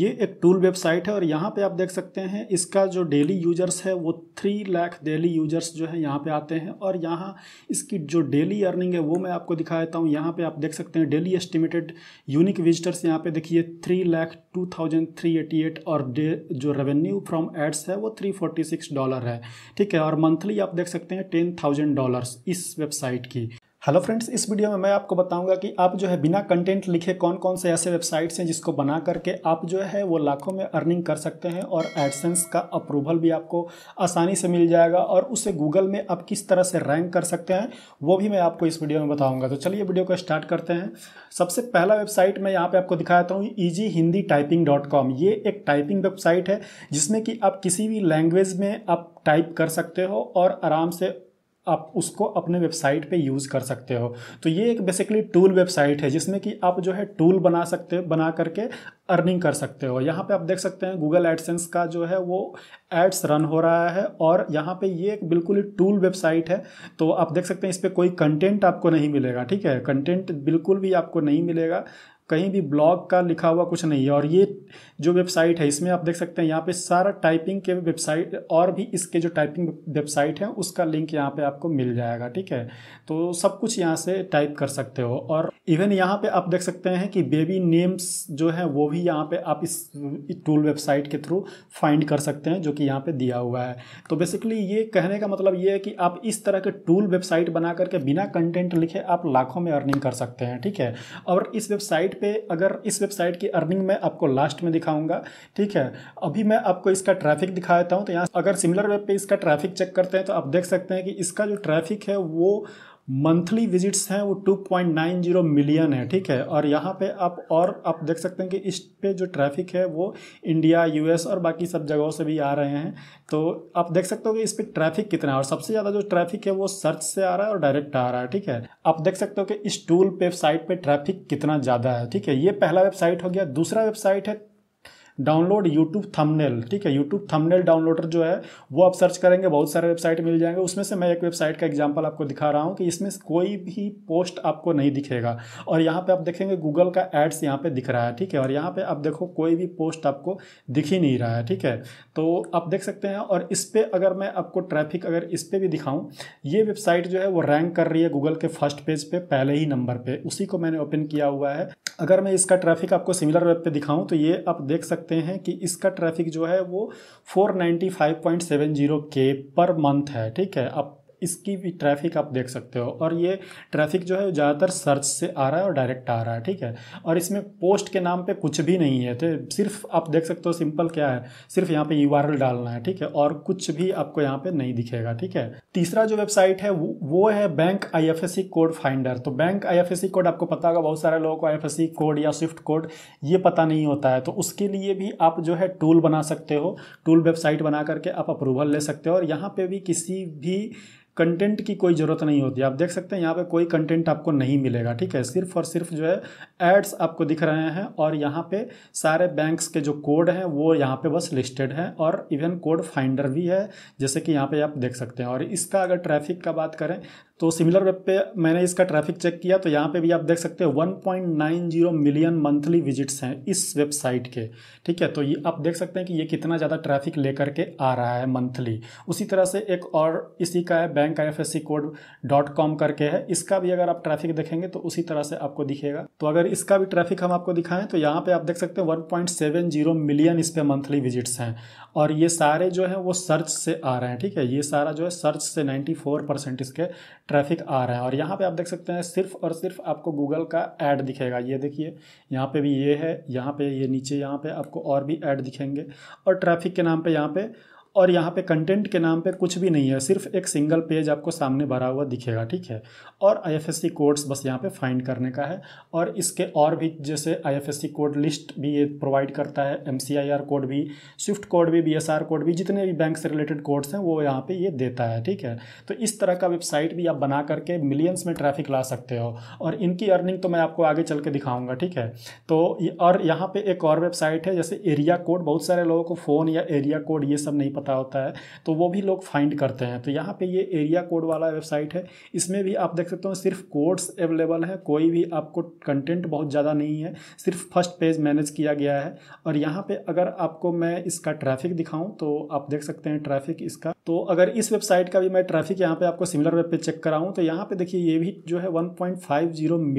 ये एक tool website है और यहाँ पे आप देख सकते हैं इसका जो डेली यूजर्स है वो थ्री लाख डेली यूजर्स जो है यहाँ पे आते हैं और यहाँ इसकी जो डेली अर्निंग है वो मैं आपको दिखा देता हूँ यहाँ पे आप देख सकते हैं डेली एस्टिमेटेड यूनिक विजिटर्स यहाँ पे देखिए three lakh two thousand three eighty eight और डे जो रेवेन्यू फ्रॉम एड्स है वो थ्री फोर्टी सिक्स डॉलर है ठीक है और मंथली आप देख सकते हैं टेन थाउजेंड डॉलर्स इस वेबसाइट की हेलो फ्रेंड्स इस वीडियो में मैं आपको बताऊंगा कि आप जो है बिना कंटेंट लिखे कौन कौन से ऐसे वेबसाइट्स हैं जिसको बना करके आप जो है वो लाखों में अर्निंग कर सकते हैं और एडसेंस का अप्रूवल भी आपको आसानी से मिल जाएगा और उसे गूगल में आप किस तरह से रैंक कर सकते हैं वो भी मैं आपको इस वीडियो में बताऊँगा तो चलिए वीडियो को स्टार्ट करते हैं सबसे पहला वेबसाइट मैं यहाँ पर आपको दिखाता हूँ easy Hindi typing dot com ये एक टाइपिंग वेबसाइट है जिसमें कि आप किसी भी लैंग्वेज में आप टाइप कर सकते हो और आराम से आप उसको अपने वेबसाइट पे यूज़ कर सकते हो तो ये एक बेसिकली टूल वेबसाइट है जिसमें कि आप जो है टूल बना सकते बना करके अर्निंग कर सकते हो यहाँ पे आप देख सकते हैं गूगल एडसेंस का जो है वो एड्स रन हो रहा है और यहाँ पे ये एक बिल्कुल ही टूल वेबसाइट है तो आप देख सकते हैं इस पर कोई कंटेंट आपको नहीं मिलेगा ठीक है कंटेंट बिल्कुल भी आपको नहीं मिलेगा कहीं भी ब्लॉग का लिखा हुआ कुछ नहीं है और ये जो वेबसाइट है इसमें आप देख सकते हैं यहाँ पे सारा टाइपिंग के वेबसाइट और भी इसके जो टाइपिंग वेबसाइट है उसका लिंक यहाँ पे आपको मिल जाएगा ठीक है तो सब कुछ यहाँ से टाइप कर सकते हो और इवन यहाँ पे आप देख सकते हैं कि बेबी नेम्स जो है वो भी यहाँ पे आप इस टूल वेबसाइट के थ्रू फाइंड कर सकते हैं जो कि यहाँ पे दिया हुआ है तो बेसिकली ये कहने का मतलब ये है कि आप इस तरह के टूल वेबसाइट बना करके बिना कंटेंट लिखे आप लाखों में अर्निंग कर सकते हैं ठीक है और इस वेबसाइट वेबसाइट पे अगर इस वेबसाइट की अर्निंग मैं आपको लास्ट में दिखाऊंगा ठीक है अभी मैं आपको इसका ट्रैफिक दिखाता हूँ तो यहाँ अगर सिमिलर वेब पे इसका ट्रैफिक चेक करते हैं तो आप देख सकते हैं कि इसका जो ट्रैफिक है वो मंथली विजिट्स हैं वो 2.90 मिलियन है ठीक है और यहाँ पे आप और आप देख सकते हैं कि इस पे जो ट्रैफिक है वो इंडिया यूएस और बाकी सब जगहों से भी आ रहे हैं तो आप देख सकते हो कि इस पर ट्रैफिक कितना है और सबसे ज़्यादा जो ट्रैफिक है वो सर्च से आ रहा है और डायरेक्ट आ रहा है ठीक है आप देख सकते हो कि इस टूल वेबसाइट पर ट्रैफिक कितना ज़्यादा है ठीक है ये पहला वेबसाइट हो गया दूसरा वेबसाइट है डाउनलोड यूट्यूब थंबनेल ठीक है यूट्यूब थंबनेल डाउनलोडर जो है वो आप सर्च करेंगे बहुत सारे वेबसाइट मिल जाएंगे उसमें से मैं एक वेबसाइट का एग्जाम्पल आपको दिखा रहा हूँ कि इसमें कोई भी पोस्ट आपको नहीं दिखेगा और यहाँ पर आप देखेंगे गूगल का एड्स यहाँ पर दिख रहा है ठीक है और यहाँ पर आप देखो कोई भी पोस्ट आपको दिख ही नहीं रहा है ठीक है तो आप देख सकते हैं और इस पर अगर मैं आपको ट्रैफिक अगर इस पर भी दिखाऊँ ये वेबसाइट जो है वो रैंक कर रही है गूगल के फर्स्ट पेज पे पहले ही नंबर पे उसी को मैंने ओपन किया हुआ है अगर मैं इसका ट्रैफिक आपको सिमिलर वेब पे दिखाऊं तो ये आप देख सकते सकते हैं कि इसका ट्रैफिक जो है वो 495.70 के पर मंथ है ठीक है अब इसकी भी ट्रैफिक आप देख सकते हो और ये ट्रैफिक जो है ज़्यादातर सर्च से आ रहा है और डायरेक्ट आ रहा है ठीक है और इसमें पोस्ट के नाम पे कुछ भी नहीं है तो सिर्फ आप देख सकते हो सिंपल क्या है सिर्फ यहाँ पे यू डालना है ठीक है और कुछ भी आपको यहाँ पे नहीं दिखेगा ठीक है तीसरा जो वेबसाइट है वो, वो है बैंक आई कोड फाइंडर तो बैंक आई कोड आपको पता होगा बहुत सारे लोगों को आई कोड या स्विफ्ट कोड ये पता नहीं होता है तो उसके लिए भी आप जो है टूल बना सकते हो टूल वेबसाइट बना करके आप अप्रूवल ले सकते हो और यहाँ पर भी किसी भी कंटेंट की कोई ज़रूरत नहीं होती आप देख सकते हैं यहाँ पे कोई कंटेंट आपको नहीं मिलेगा ठीक है सिर्फ और सिर्फ जो है एड्स आपको दिख रहे हैं और यहाँ पे सारे बैंक्स के जो कोड हैं वो यहाँ पे बस लिस्टेड हैं और इवन कोड फाइंडर भी है जैसे कि यहाँ पे आप देख सकते हैं और इसका अगर ट्रैफिक का बात करें तो सिमिलर वेब पे मैंने इसका ट्रैफिक चेक किया तो यहाँ पे भी आप देख सकते हैं 1.90 मिलियन मंथली विजिट्स हैं इस वेबसाइट के ठीक है तो ये आप देख सकते हैं कि ये कितना ज़्यादा ट्रैफिक लेकर के आ रहा है मंथली उसी तरह से एक और इसी का है bank I F S C code dot com करके है इसका भी अगर आप ट्रैफिक देखेंगे तो उसी तरह से आपको दिखेगा तो अगर इसका भी ट्रैफिक हम आपको दिखाएं तो यहाँ पर आप देख सकते हैं वन मिलियन इस पर मंथली विजिट्स हैं और ये सारे जो हैं वो सर्च से आ रहे हैं ठीक है ये सारा जो है सर्च से नाइन्टी इसके ट्रैफिक आ रहा है और यहाँ पे आप देख सकते हैं सिर्फ और सिर्फ आपको गूगल का ऐड दिखेगा ये देखिए यहाँ पे भी ये है यहाँ पे ये नीचे यहाँ पे आपको और भी ऐड दिखेंगे और ट्रैफिक के नाम पे यहाँ पे और यहाँ पे कंटेंट के नाम पे कुछ भी नहीं है सिर्फ एक सिंगल पेज आपको सामने भरा हुआ दिखेगा ठीक है और आई कोड्स बस यहाँ पे फाइंड करने का है और इसके और भी जैसे आई कोड लिस्ट भी ये प्रोवाइड करता है एम कोड भी स्विफ्ट कोड भी बी कोड भी जितने भी बैंक से रिलेटेड कोड्स हैं वो यहाँ पर ये देता है ठीक है तो इस तरह का वेबसाइट भी आप बना करके मिलियंस में ट्रैफिक ला सकते हो और इनकी अर्निंग तो मैं आपको आगे चल के दिखाऊँगा ठीक है तो और यहाँ पर एक और वेबसाइट है जैसे एरिया कोड बहुत सारे लोगों को फ़ोन या एरिया कोड ये सब नहीं पता पता होता है तो वो भी लोग फाइंड करते हैं तो यहाँ पे ये एरिया कोड वाला वेबसाइट है इसमें भी आप देख सकते हो सिर्फ कोड्स अवेलेबल है कोई भी आपको कंटेंट बहुत ज़्यादा नहीं है सिर्फ फर्स्ट पेज मैनेज किया गया है और यहाँ पर अगर आपको मैं इसका ट्रैफिक दिखाऊं तो आप देख सकते हैं ट्रैफिक इसका तो अगर इस वेबसाइट का भी मैं ट्रैफिक यहाँ पर आपको सिमिलर वेब पे चेक कराऊँ तो यहाँ पर देखिए ये भी जो है वन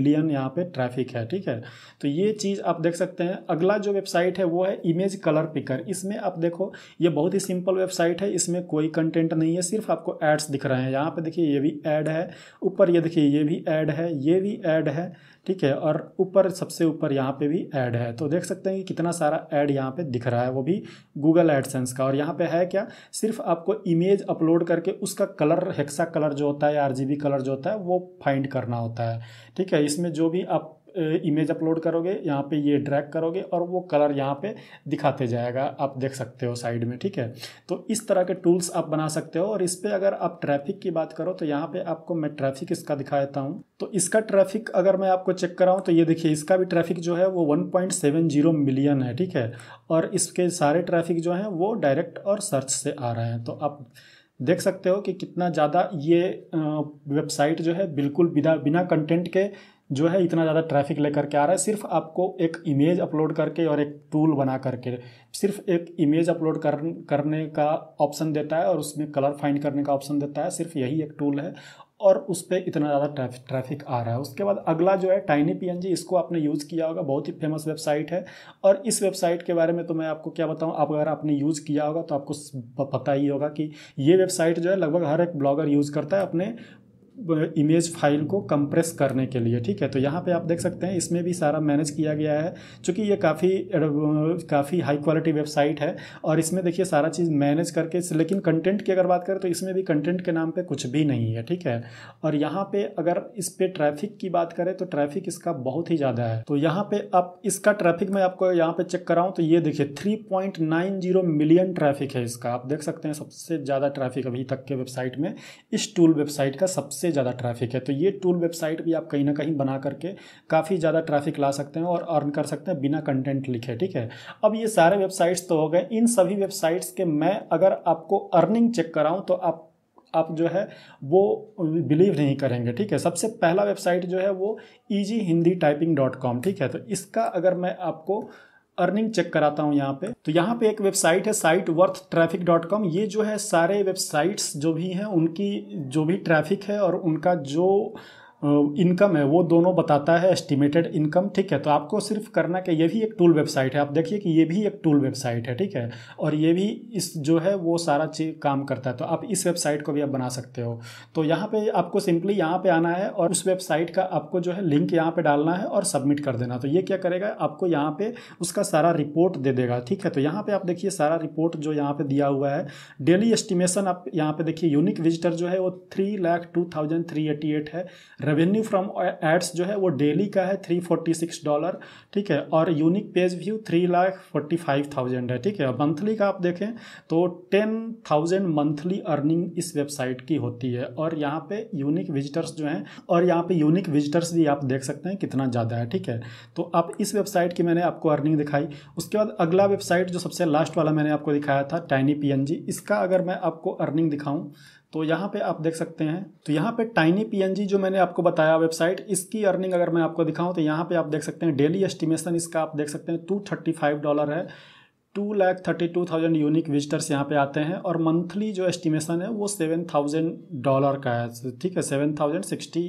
मिलियन यहाँ पर ट्रैफिक है ठीक है तो ये चीज़ आप देख सकते हैं अगला जो वेबसाइट है वो है इमेज कलर पिकर इसमें आप देखो ये बहुत ही सिंपल सिंपल वेबसाइट है इसमें कोई कंटेंट नहीं है सिर्फ आपको एड्स दिख रहे हैं यहाँ पे देखिए ये भी ऐड है ऊपर ये देखिए ये भी ऐड है ये भी ऐड है ठीक है और ऊपर सबसे ऊपर यहाँ पे भी ऐड है तो देख सकते हैं कि कितना सारा ऐड यहाँ पे दिख रहा है वो भी गूगल एडसेंस का और यहाँ पे है क्या सिर्फ आपको इमेज अपलोड करके उसका कलर हेक्सा कलर जो होता है आर कलर जो होता है वो फाइंड करना होता है ठीक है इसमें जो भी आप इमेज अपलोड करोगे यहाँ पे ये ड्रैग करोगे और वो कलर यहाँ पे दिखाते जाएगा आप देख सकते हो साइड में ठीक है तो इस तरह के टूल्स आप बना सकते हो और इस पर अगर आप ट्रैफिक की बात करो तो यहाँ पे आपको मैं ट्रैफिक इसका दिखा देता हूँ तो इसका ट्रैफिक अगर मैं आपको चेक कराऊँ तो ये देखिए इसका भी ट्रैफिक जो है वो वन मिलियन है ठीक है और इसके सारे ट्रैफिक जो हैं वो डायरेक्ट और सर्च से आ रहे हैं तो आप देख सकते हो कि कितना ज़्यादा ये वेबसाइट जो है बिल्कुल बिना बिना कंटेंट के जो है इतना ज़्यादा ट्रैफिक लेकर के आ रहा है सिर्फ आपको एक इमेज अपलोड करके और एक टूल बना करके सिर्फ एक इमेज अपलोड कर, करने का ऑप्शन देता है और उसमें कलर फाइंड करने का ऑप्शन देता है सिर्फ यही एक टूल है और उस पर इतना ज़्यादा ट्रैफिक ट्रैफिक आ रहा है उसके बाद अगला जो है टाइनी पी इसको आपने यूज़ किया होगा बहुत ही फेमस वेबसाइट है और इस वेबसाइट के बारे में तो मैं आपको क्या बताऊँ आप अगर आपने यूज़ किया होगा तो आपको पता ही होगा कि ये वेबसाइट जो है लगभग हर एक ब्लॉगर यूज़ करता है अपने इमेज फाइल को कंप्रेस करने के लिए ठीक है तो यहाँ पे आप देख सकते हैं इसमें भी सारा मैनेज किया गया है चूँकि ये काफ़ी काफ़ी हाई क्वालिटी वेबसाइट है और इसमें देखिए सारा चीज़ मैनेज करके लेकिन कंटेंट की अगर बात करें तो इसमें भी कंटेंट के नाम पर कुछ भी नहीं है ठीक है और यहाँ पर अगर इस पर ट्रैफिक की बात करें तो ट्रैफिक इसका बहुत ही ज़्यादा है तो यहाँ पर आप इसका ट्रैफिक मैं आपको यहाँ पर चेक कराऊँ तो ये देखिए थ्री मिलियन ट्रैफिक है इसका आप देख सकते हैं सबसे ज़्यादा ट्रैफिक अभी तक के वेबसाइट में इस टूल वेबसाइट का सबसे सबसे ज़्यादा ट्रैफिक है तो ये टूल वेबसाइट भी आप कहीं ना कहीं बना करके काफ़ी ज़्यादा ट्रैफिक ला सकते हैं और अर्न कर सकते हैं बिना कंटेंट लिखे ठीक है अब ये सारे वेबसाइट्स तो हो गए इन सभी वेबसाइट्स के मैं अगर आपको अर्निंग चेक कराऊँ तो आप आप जो है वो बिलीव नहीं करेंगे ठीक है सबसे पहला वेबसाइट जो है वो easy Hindi typing dot com ठीक है तो इसका अगर मैं आपको अर्निंग चेक कराता हूँ यहाँ पे तो यहाँ पे एक वेबसाइट है site worth traffic dot com ये जो है सारे वेबसाइट्स जो भी हैं उनकी जो भी ट्रैफिक है और उनका जो इनकम है वो दोनों बताता है एस्टिमेटेड इनकम ठीक है तो आपको सिर्फ करना कि ये भी एक टूल वेबसाइट है आप देखिए कि ये भी एक टूल वेबसाइट है ठीक है और ये भी इस जो है वो सारा चीज काम करता है तो आप इस वेबसाइट को भी आप बना सकते हो तो यहाँ पे आपको सिंपली यहाँ पे आना है और उस वेबसाइट का आपको जो है लिंक यहाँ पर डालना है और सबमिट कर देना तो ये क्या करेगा आपको यहाँ पर उसका सारा रिपोर्ट दे देगा ठीक है तो यहाँ पर आप देखिए सारा रिपोर्ट जो यहाँ पर दिया हुआ है डेली एस्टिमेशन आप यहाँ पर देखिए यूनिक विजिटर जो है वो three lakh two thousand three eighty eight है रेवेन्यू फ्रॉम एड्स जो है वो डेली का है थ्री फोर्टी सिक्स डॉलर ठीक है और unique page view three lakh forty five thousand है ठीक है मंथली का आप देखें तो टेन थाउजेंड मंथली अर्निंग इस वेबसाइट की होती है और यहाँ पे यूनिक विजिटर्स जो हैं और यहाँ पे यूनिक विजिटर्स भी आप देख सकते हैं कितना ज़्यादा है ठीक है तो आप इस वेबसाइट की मैंने आपको अर्निंग दिखाई उसके बाद अगला वेबसाइट जो सबसे लास्ट वाला मैंने आपको दिखाया था टाइनी पी इसका अगर मैं आपको अर्निंग दिखाऊँ तो यहाँ पे आप देख सकते हैं तो यहाँ पे टाइनी पी जो मैंने आपको बताया वेबसाइट इसकी अर्निंग अगर मैं आपको दिखाऊं तो यहाँ पे आप देख सकते हैं डेली एस्टिमेशन इसका आप देख सकते हैं टू थर्टी फाइव डॉलर है two lakh thirty two thousand unique visitors यहाँ पे आते हैं और मंथली जो एस्टिमेशन है वो सेवन थाउजेंड डॉलर का है ठीक है seven thousand sixty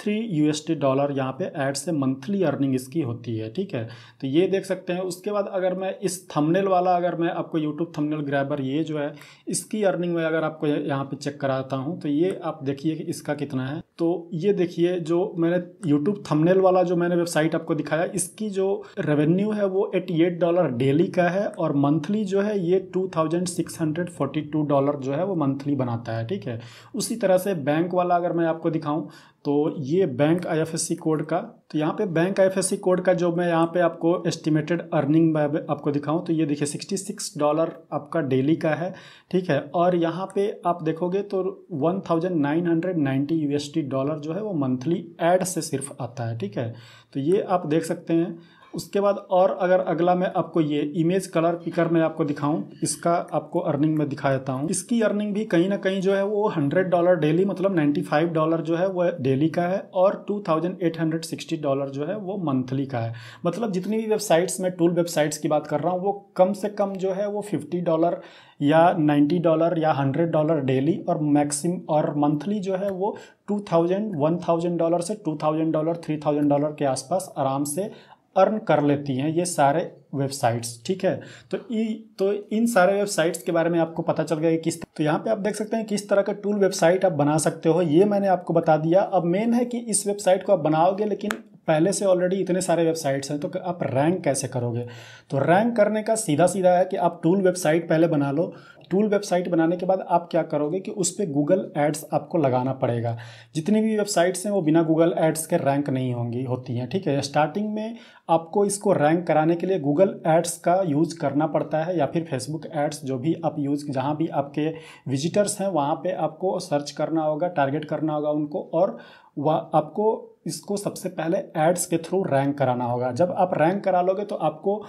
three U S T dollar यहाँ पे ऐड से मंथली अर्निंग इसकी होती है ठीक है तो ये देख सकते हैं उसके बाद अगर मैं इस थंबनेल वाला अगर मैं आपको यूट्यूब थंबनेल ग्रैबर ये जो है इसकी अर्निंग में अगर आपको यहाँ पे चेक कराता हूँ तो ये आप देखिए कि इसका कितना है तो ये देखिए जो मैंने यूट्यूब थंबनेल वाला जो मैंने वेबसाइट आपको दिखाया इसकी जो रेवेन्यू है वो 88 डॉलर डेली का है और मंथली जो है ये 2642 डॉलर जो है वो मंथली बनाता है ठीक है उसी तरह से बैंक वाला अगर मैं आपको दिखाऊं तो ये बैंक आईएफएससी कोड का तो यहाँ पे बैंक आईएफएससी कोड का जो मैं यहाँ पे आपको एस्टिमेटेड अर्निंग मैं आपको दिखाऊं तो ये देखिए 66 डॉलर आपका डेली का है ठीक है और यहाँ पे आप देखोगे तो 1990 यूएसडी डॉलर जो है वो मंथली एड से सिर्फ आता है ठीक है तो ये आप देख सकते हैं उसके बाद और अगर अगला मैं आपको ये इमेज कलर पिकर में आपको दिखाऊं इसका आपको अर्निंग में दिखा देता हूँ इसकी अर्निंग भी कहीं ना कहीं जो है वो हंड्रेड डॉलर डेली मतलब नाइन्टी फाइव डॉलर जो है वह डेली का है और two thousand eight hundred sixty dollar जो है वो मंथली का है मतलब जितनी भी वेबसाइट्स में टूल वेबसाइट्स की बात कर रहा हूँ वो कम से कम जो है वो फिफ्टी डॉलर या नाइन्टी डॉलर या हंड्रेड डॉलर डेली और मैक्सिम और मंथली जो है वो two thousand one thousand dollar से two thousand dollar three thousand dollar के आसपास आराम से अर्न कर लेती हैं ये सारे वेबसाइट्स ठीक है तो ई तो इन सारे वेबसाइट्स के बारे में आपको पता चल गया कि किस तो यहाँ पे आप देख सकते हैं किस तरह का टूल वेबसाइट आप बना सकते हो ये मैंने आपको बता दिया अब मेन है कि इस वेबसाइट को आप बनाओगे लेकिन पहले से ऑलरेडी इतने सारे वेबसाइट्स हैं तो आप रैंक कैसे करोगे तो रैंक करने का सीधा सीधा है कि आप टूल वेबसाइट पहले बना लो टूल वेबसाइट बनाने के बाद आप क्या करोगे कि उस पर गूगल एड्स आपको लगाना पड़ेगा जितनी भी वेबसाइट्स हैं वो बिना गूगल एड्स के रैंक नहीं होंगी होती हैं ठीक है स्टार्टिंग में आपको इसको रैंक कराने के लिए गूगल एड्स का यूज़ करना पड़ता है या फिर फेसबुक एड्स जो भी आप यूज़ जहाँ भी आपके विजिटर्स हैं वहाँ पर आपको सर्च करना होगा टारगेट करना होगा उनको और वह आपको इसको सबसे पहले एड्स के थ्रू रैंक कराना होगा जब आप रैंक करा लोगे तो आपको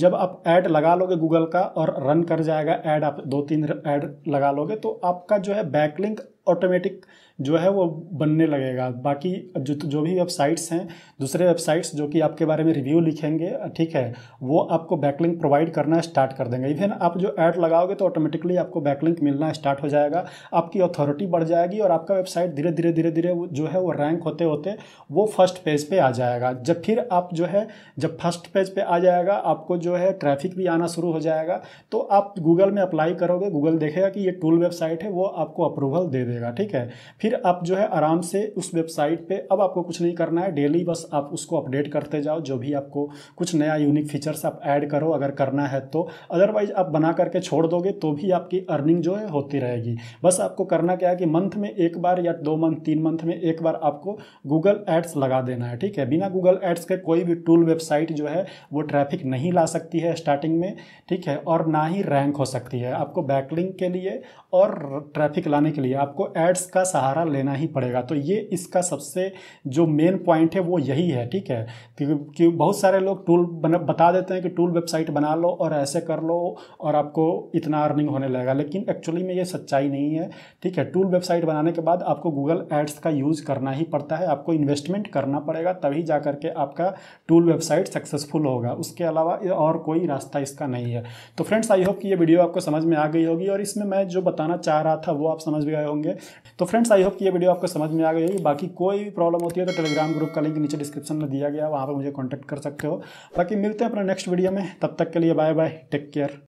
जब आप ऐड लगा लोगे गूगल का और रन कर जाएगा ऐड आप दो तीन ऐड लगा लोगे तो आपका जो है बैकलिंक ऑटोमेटिक जो है वो बनने लगेगा बाकी जो जो भी वेबसाइट्स हैं दूसरे वेबसाइट्स जो कि आपके बारे में रिव्यू लिखेंगे ठीक है वो आपको बैकलिंक प्रोवाइड करना स्टार्ट कर देंगे इवन आप जो ऐड लगाओगे तो ऑटोमेटिकली आपको बैकलिंक मिलना स्टार्ट हो जाएगा आपकी अथॉरिटी बढ़ जाएगी और आपका वेबसाइट धीरे धीरे धीरे धीरे जो है वो रैंक होते होते वो फर्स्ट पेज पे आ जाएगा जब फिर आप जो है जब फर्स्ट पेज पर आ जाएगा आपको जो है ट्रैफिक भी आना शुरू हो जाएगा तो आप गूगल में अप्लाई करोगे गूगल देखेगा कि ये टूल वेबसाइट है वो आपको अप्रूवल दे देगा ठीक है फिर फिर आप जो है आराम से उस वेबसाइट पे अब आपको कुछ नहीं करना है डेली बस आप उसको अपडेट करते जाओ जो भी आपको कुछ नया यूनिक फीचर्स आप ऐड करो अगर करना है तो अदरवाइज आप बना करके छोड़ दोगे तो भी आपकी अर्निंग जो है होती रहेगी बस आपको करना क्या है कि मंथ में एक बार या दो मंथ तीन मंथ में एक बार आपको गूगल एड्स लगा देना है ठीक है बिना गूगल एड्स के कोई भी टूल वेबसाइट जो है वो ट्रैफिक नहीं ला सकती है स्टार्टिंग में ठीक है और ना ही रैंक हो सकती है आपको बैकलिंग के लिए और ट्रैफिक लाने के लिए आपको एड्स का सहारा सहारा लेना ही पड़ेगा तो ये इसका सबसे जो मेन पॉइंट है वो यही है ठीक है क्योंकि बहुत सारे लोग टूल बता देते हैं कि टूल वेबसाइट बना लो और ऐसे कर लो और आपको इतना अर्निंग होने लगेगा लेकिन एक्चुअली में ये सच्चाई नहीं है ठीक है टूल वेबसाइट बनाने के बाद आपको गूगल एड्स का यूज़ करना ही पड़ता है आपको इन्वेस्टमेंट करना पड़ेगा तभी जा करके आपका टूल वेबसाइट सक्सेसफुल होगा उसके अलावा और कोई रास्ता इसका नहीं है तो फ्रेंड्स आई होप कि ये वीडियो आपको समझ में आ गई होगी और इसमें मैं जो बताना चाह रहा था वो आप समझ गए होंगे तो फ्रेंड्स आई होप कि ये वीडियो आपको समझ में आ गई होगी बाकी कोई भी प्रॉब्लम होती है तो टेलीग्राम ग्रुप का लिंक नीचे डिस्क्रिप्शन में दिया गया वहाँ पर मुझे कॉन्टैक्ट कर सकते हो बाकी मिलते हैं अपने नेक्स्ट वीडियो में तब तक के लिए बाय बाय टेक केयर